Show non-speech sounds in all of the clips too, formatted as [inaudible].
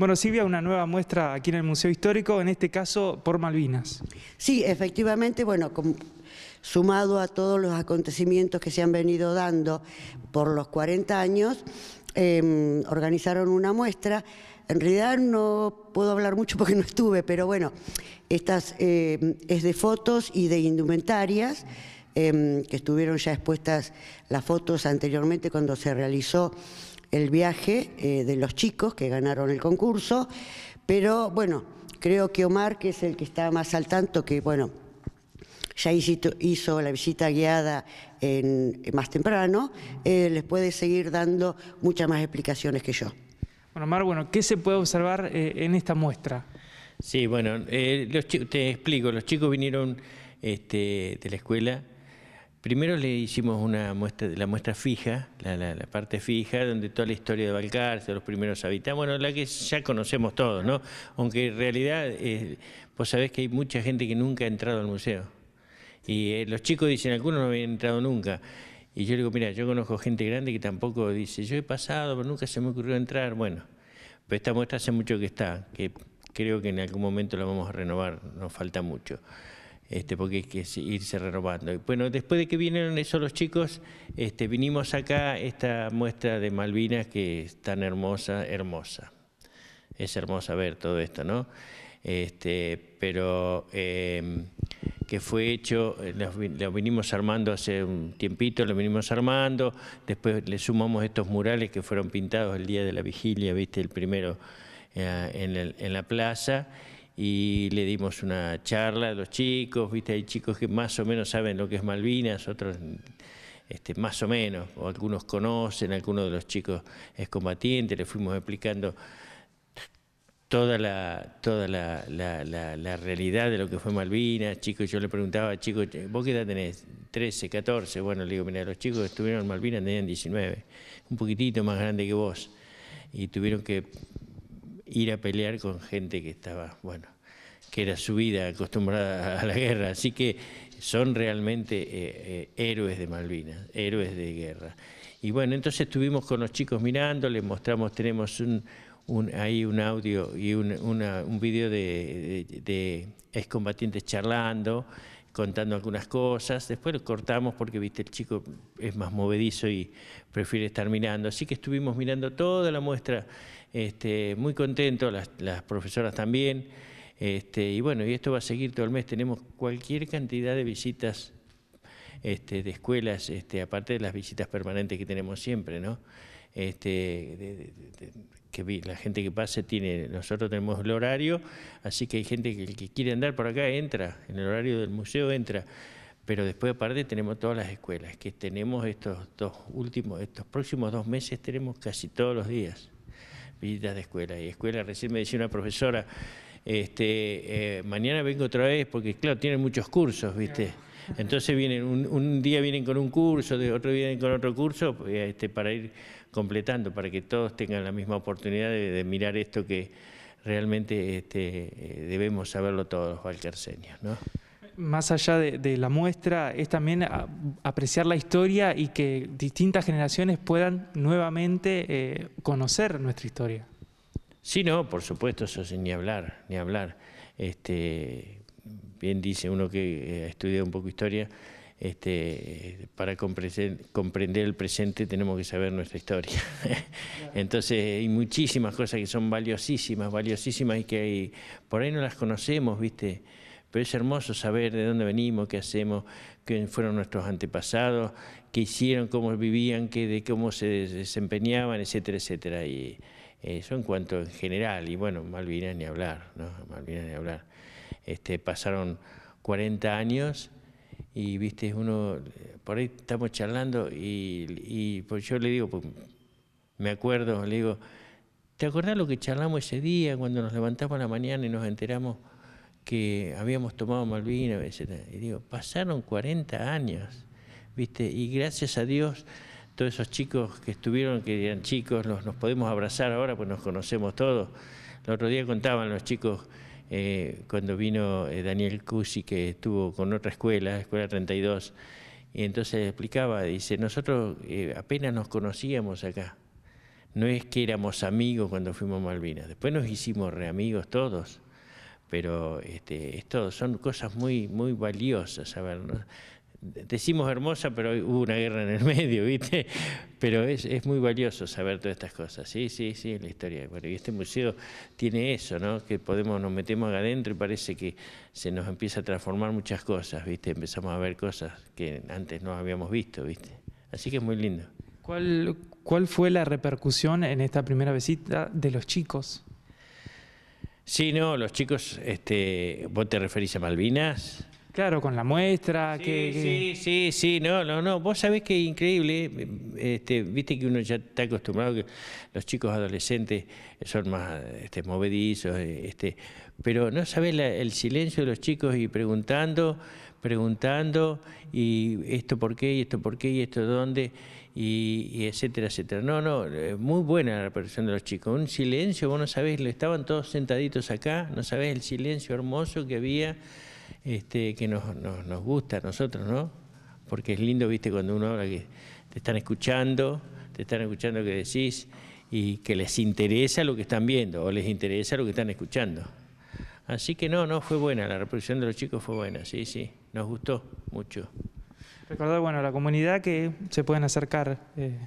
Bueno, Silvia, una nueva muestra aquí en el Museo Histórico, en este caso por Malvinas. Sí, efectivamente, bueno, sumado a todos los acontecimientos que se han venido dando por los 40 años, em, organizaron una muestra. En realidad no puedo hablar mucho porque no estuve, pero bueno, estas em, es de fotos y de indumentarias. Em, que estuvieron ya expuestas las fotos anteriormente cuando se realizó el viaje eh, de los chicos que ganaron el concurso, pero bueno, creo que Omar, que es el que está más al tanto, que bueno, ya hizo, la visita guiada en, más temprano, eh, les puede seguir dando muchas más explicaciones que yo. Bueno, Omar, bueno, ¿qué se puede observar eh, en esta muestra? Sí, bueno, te explico, los chicos vinieron este, de la escuela Primero le hicimos una muestra, la muestra fija, la, parte fija, donde toda la historia de Valcarce, los primeros habitantes, bueno, la que ya conocemos todos, ¿no? Aunque en realidad eh, vos sabés que hay mucha gente que nunca ha entrado al museo. Y eh, los chicos dicen, algunos no habían entrado nunca. Y yo digo, mira, yo conozco gente grande que tampoco dice, yo he pasado, pero nunca se me ocurrió entrar. Bueno, pero esta muestra hace mucho que está, que creo que en algún momento la vamos a renovar, nos falta mucho. Este, porque hay que irse renovando. bueno, después de que vinieron esos los chicos, este, vinimos acá esta muestra de Malvinas que es tan hermosa, hermosa. Es hermosa ver todo esto, ¿no? Este, pero em, que fue hecho, eh, lo, vinimos armando hace un tiempito, lo vinimos armando, después le sumamos estos murales que fueron pintados el día de la vigilia, viste, el primero eh, en la plaza, y le dimos una charla a los chicos, viste, hay chicos que más o menos saben lo que es Malvinas, otros este, más o menos, o algunos conocen, algunos de los chicos es combatiente, le fuimos explicando toda la, toda la, realidad de lo que fue Malvinas, chicos, yo le preguntaba, chicos, ¿vos qué edad tenés? 13, 14, bueno, le digo, mira, los chicos que estuvieron en Malvinas tenían 19, un poquitito más grande que vos, y tuvieron que ir a pelear con gente que estaba, bueno, que era su vida acostumbrada a la guerra. Así que son realmente eh, eh, héroes de Malvinas, héroes de guerra. Y bueno, entonces estuvimos con los chicos mirando, les mostramos, tenemos un, un, ahí un audio y un, vídeo video de excombatientes charlando contando algunas cosas, después lo cortamos porque viste el chico es más movedizo y prefiere estar mirando, así que estuvimos mirando toda la muestra, este, muy contentos, las, profesoras también, este, y bueno, y esto va a seguir todo el mes, tenemos cualquier cantidad de visitas este, de escuelas, este, aparte de las visitas permanentes que tenemos siempre, este, que la gente que pase tiene, nosotros tenemos el horario, así que hay gente que, quiere andar por acá entra, en el horario del museo entra pero después aparte tenemos todas las escuelas, que tenemos estos dos últimos, estos próximos dos meses tenemos casi todos los días visitas de escuela. Y escuela, recién me decía una profesora, este, eh, mañana vengo otra vez, porque claro, tienen muchos cursos, ¿viste? Entonces vienen, un, día vienen con un curso, otro día vienen con otro curso, pues, este, para ir completando, para que todos tengan la misma oportunidad de, mirar esto que realmente este, eh, debemos saberlo todos los Más allá de, la muestra, es también apreciar la historia y que distintas generaciones puedan nuevamente eh, conocer nuestra historia. Sí, no, por supuesto, eso es ni hablar, ni hablar. Este, bien dice uno que ha eh, estudiado un poco historia, este, para comprender, el presente tenemos que saber nuestra historia. [laughs] Entonces hay muchísimas cosas que son valiosísimas, valiosísimas y que por ahí no las conocemos, ¿viste? Pero es hermoso saber de dónde venimos, qué hacemos, quiénes fueron nuestros antepasados, qué hicieron, cómo vivían, qué, de cómo se desempeñaban, etcétera, etcétera. Y eso eh, en cuanto en general, y bueno, Malvinas ni hablar, ¿no? Malvinas ni hablar. Este, pasaron 40 años y, viste, uno, por ahí estamos charlando y, y pues yo le digo, pues, me acuerdo, le digo, ¿te acordás lo que charlamos ese día cuando nos levantamos la mañana y nos enteramos que habíamos tomado Malvinas, Y digo, pasaron 40 años, viste, y gracias a Dios todos esos chicos que estuvieron, que eran chicos, los, nos podemos abrazar ahora, pues nos conocemos todos. El otro día contaban los chicos eh, cuando vino eh, Daniel Cusi, que estuvo con otra escuela, Escuela 32, y entonces explicaba, dice, nosotros eh, apenas nos conocíamos acá, no es que éramos amigos cuando fuimos a Malvinas, después nos hicimos reamigos todos, pero este, todo, son cosas muy, muy valiosas, a decimos hermosa, pero hubo una guerra en el medio, [laughs] ¿viste? Pero es, es muy valioso saber todas estas cosas. Sí, sí, sí, la historia. Bueno, y este museo tiene eso, ¿no? Que podemos, nos metemos acá adentro y parece que se nos empieza a transformar muchas cosas, ¿viste? Empezamos a ver cosas que antes no habíamos visto, ¿viste? Así que es muy lindo. ¿Cuál, cuál fue la repercusión en esta primera visita de los chicos? Sí, no, los chicos, este, vos te referís a Malvinas. Claro, con la muestra. que, sí, sí, sí, no, no, no. Vos sabés que increíble, este, viste que uno ya está acostumbrado que los chicos adolescentes son más este, movedizos, este, pero no sabés el silencio de los chicos y preguntando, preguntando, y esto por qué, y esto por qué, y esto dónde, y, etcétera, etcétera. No, no, eh, muy buena la percepción de los chicos. Un silencio, vos no sabés, estaban todos sentaditos acá, no sabés el silencio hermoso que había este, que nos, nos, gusta a nosotros, ¿no? Porque es lindo, viste, cuando uno habla que te están escuchando, te están escuchando que decís y que les interesa lo que están viendo o les interesa lo que están escuchando. Así que no, no, fue buena, la reproducción de los chicos fue buena, sí, sí, nos gustó mucho. Recordar, bueno, a la comunidad que se pueden acercar. Eh,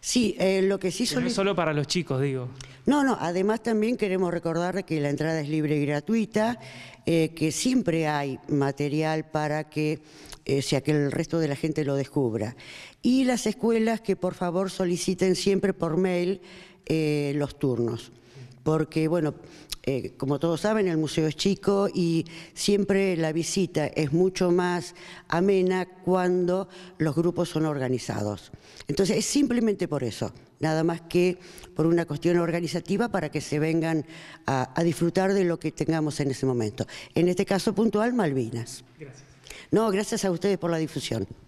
Sí, eh, lo que sí No es solo para los chicos, digo. No, no, además también queremos recordar que la entrada es libre y gratuita, eh, que siempre hay material para que, eh, sea que el resto de la gente lo descubra. Y las escuelas que por favor soliciten siempre por mail los turnos porque, bueno, eh, como todos saben, el museo es chico y siempre la visita es mucho más amena cuando los grupos son organizados. Entonces, es simplemente por eso, nada más que por una cuestión organizativa para que se vengan a, a disfrutar de lo que tengamos en ese momento. En este caso puntual, Malvinas. Gracias. No, gracias a ustedes por la difusión.